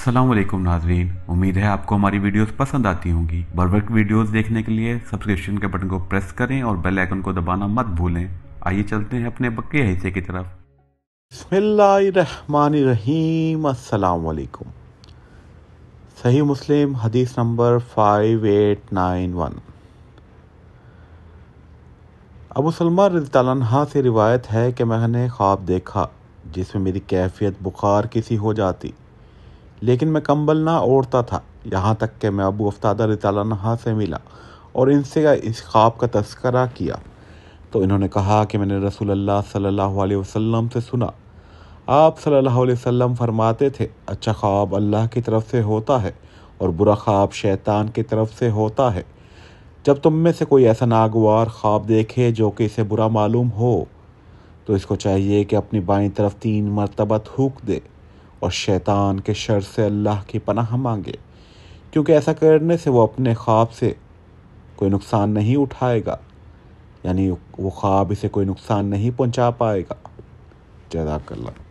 असलम नाजरीन उम्मीद है आपको हमारी वीडियोस पसंद आती होंगी बर्फेक्ट वीडियोस देखने के लिए सब्सक्रिप्शन के बटन को प्रेस करें और बेल आइकन को दबाना मत भूलें आइए चलते हैं अपने बक्के हिस्से की तरफ रहीम अस्सलाम वालेकुम सही मुस्लिम हदीस नंबर 5891 अबू सलमा रजी से रिवायत है कि मैंने ख्वाब देखा जिसमें मेरी कैफियत बुखार किसी हो जाती लेकिन मैं कंबल ना ओढ़ता था यहाँ तक कि मैं अबू अफ्तादा तहा से मिला और इनसे इस ख्वाब का तस्करा किया तो इन्होंने कहा कि मैंने रसूल अल्लाह सल्लल्लाहु अलैहि वसल्लम से सुना आप सल्लल्लाहु अलैहि वसल्लम फरमाते थे अच्छा ख्वाब अल्लाह की तरफ से होता है और बुरा ख्वाब शैतान की तरफ से होता है जब तुम में से कोई ऐसा नागवार ख्वाब देखे जो कि इसे बुरा मालूम हो तो इसको चाहिए कि अपनी बाई तरफ तीन मरतबा थूक दे और शैतान के शर से अल्लाह की पनाह मांगे क्योंकि ऐसा करने से वो अपने ख्वाब से कोई नुकसान नहीं उठाएगा यानी वो ख्वाब इसे कोई नुकसान नहीं पहुंचा पाएगा जजाकल्ला